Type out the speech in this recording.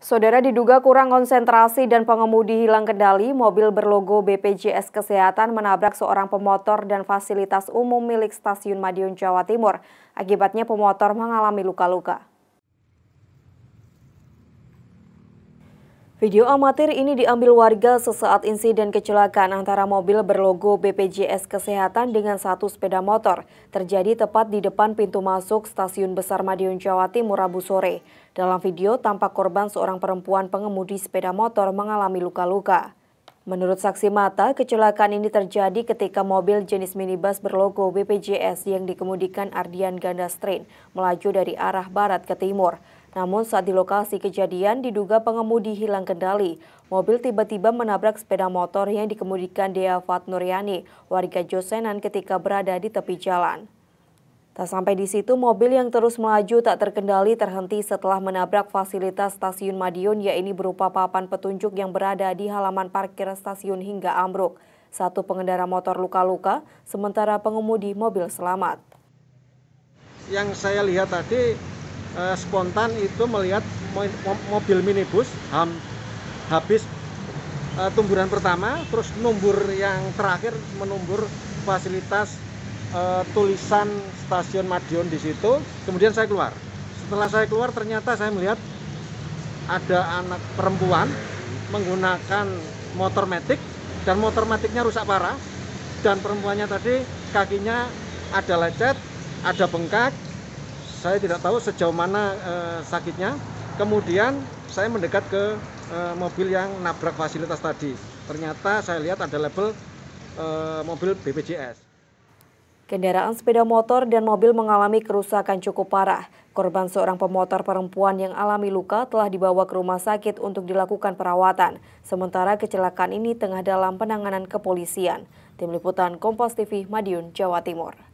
Saudara diduga kurang konsentrasi dan pengemudi hilang kendali, mobil berlogo BPJS Kesehatan menabrak seorang pemotor dan fasilitas umum milik Stasiun Madiun, Jawa Timur. Akibatnya pemotor mengalami luka-luka. Video amatir ini diambil warga sesaat insiden kecelakaan antara mobil berlogo BPJS Kesehatan dengan satu sepeda motor terjadi tepat di depan pintu masuk Stasiun Besar Madiun Jawa Timur Rabu sore. Dalam video tampak korban seorang perempuan pengemudi sepeda motor mengalami luka-luka. Menurut saksi mata, kecelakaan ini terjadi ketika mobil jenis minibus berlogo BPJS yang dikemudikan Ardian Strain melaju dari arah barat ke timur. Namun saat di lokasi kejadian diduga pengemudi hilang kendali. Mobil tiba-tiba menabrak sepeda motor yang dikemudikan Dea Nuriani, warga Josenan ketika berada di tepi jalan. Tak sampai di situ, mobil yang terus melaju tak terkendali terhenti setelah menabrak fasilitas stasiun Madiun, yaitu berupa papan petunjuk yang berada di halaman parkir stasiun hingga ambruk. Satu pengendara motor luka-luka, sementara pengemudi mobil selamat. Yang saya lihat tadi, eh, spontan itu melihat mobil minibus ham, habis eh, tumburan pertama terus numbur yang terakhir menumbur fasilitas eh, tulisan stasiun Madiun di situ kemudian saya keluar setelah saya keluar ternyata saya melihat ada anak perempuan menggunakan motor metik dan motor metiknya rusak parah dan perempuannya tadi kakinya ada lecet, ada bengkak, saya tidak tahu sejauh mana eh, sakitnya kemudian saya mendekat ke eh, mobil yang nabrak fasilitas tadi ternyata saya lihat ada label eh, mobil BPJS Kendaraan sepeda motor dan mobil mengalami kerusakan cukup parah. Korban seorang pemotor perempuan yang alami luka telah dibawa ke rumah sakit untuk dilakukan perawatan. Sementara kecelakaan ini tengah dalam penanganan kepolisian. Tim Liputan Kompas TV Madiun, Jawa Timur.